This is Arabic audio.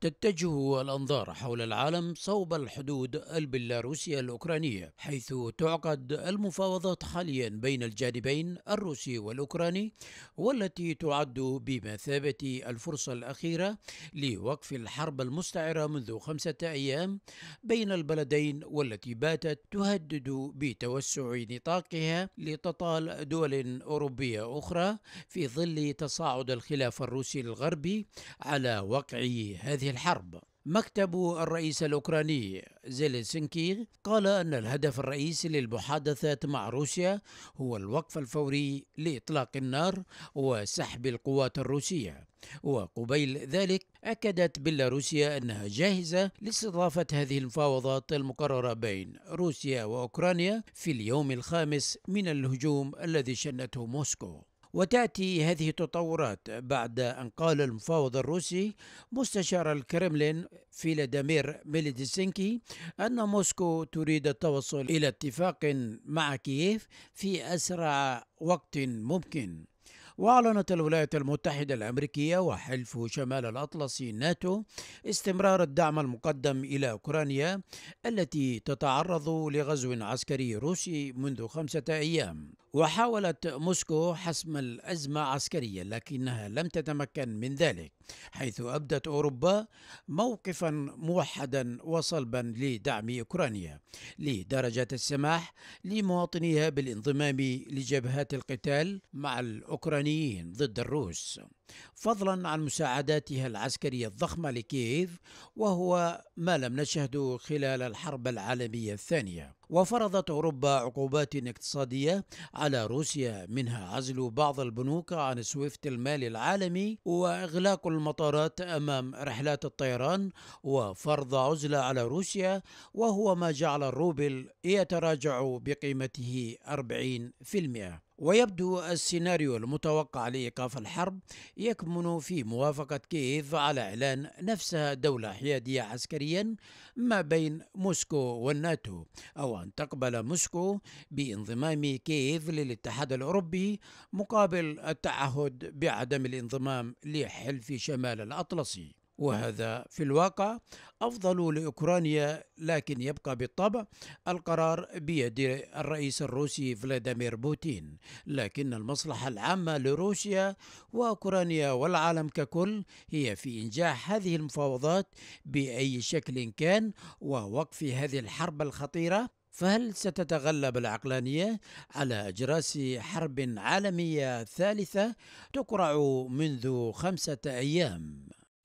تتجه الأنظار حول العالم صوب الحدود البيلاروسية الأوكرانية حيث تعقد المفاوضات حاليا بين الجانبين الروسي والأوكراني والتي تعد بمثابة الفرصة الأخيرة لوقف الحرب المستعرة منذ خمسة أيام بين البلدين والتي باتت تهدد بتوسع نطاقها لتطال دول أوروبية أخرى في ظل تصاعد الخلاف الروسي الغربي على وقع هذه هذه الحرب مكتب الرئيس الأوكراني زيلينسكي قال أن الهدف الرئيسي للمحادثات مع روسيا هو الوقف الفوري لإطلاق النار وسحب القوات الروسية وقبيل ذلك أكدت بيلاروسيا أنها جاهزة لاستضافة هذه المفاوضات المقررة بين روسيا وأوكرانيا في اليوم الخامس من الهجوم الذي شنته موسكو وتأتي هذه التطورات بعد أن قال المفاوض الروسي مستشار الكرملين فيلاديمير ميليديسينكي أن موسكو تريد التوصل إلى اتفاق مع كييف في أسرع وقت ممكن وأعلنت الولايات المتحدة الأمريكية وحلف شمال الأطلسي ناتو استمرار الدعم المقدم إلى أوكرانيا التي تتعرض لغزو عسكري روسي منذ خمسة أيام وحاولت موسكو حسم الأزمة عسكريا لكنها لم تتمكن من ذلك حيث أبدت أوروبا موقفا موحدا وصلبا لدعم أوكرانيا لدرجة السماح لمواطنيها بالانضمام لجبهات القتال مع الأوكرانيين الاوكرانيين ضد الروس فضلا عن مساعداتها العسكرية الضخمة لكييف وهو ما لم نشهده خلال الحرب العالمية الثانية وفرضت أوروبا عقوبات اقتصادية على روسيا منها عزل بعض البنوك عن سويفت المالي العالمي وإغلاق المطارات أمام رحلات الطيران وفرض عزلة على روسيا وهو ما جعل الروبل يتراجع بقيمته 40% ويبدو السيناريو المتوقع لإيقاف الحرب يكمن في موافقة كييف على إعلان نفسها دولة حيادية عسكريا ما بين موسكو والناتو أو أن تقبل موسكو بانضمام كييف للاتحاد الأوروبي مقابل التعهد بعدم الانضمام لحلف شمال الأطلسي وهذا في الواقع أفضل لأوكرانيا لكن يبقى بالطبع القرار بيد الرئيس الروسي فلاديمير بوتين لكن المصلحة العامة لروسيا وأوكرانيا والعالم ككل هي في إنجاح هذه المفاوضات بأي شكل كان ووقف هذه الحرب الخطيرة فهل ستتغلب العقلانية على إجراس حرب عالمية ثالثة تقرع منذ خمسة أيام؟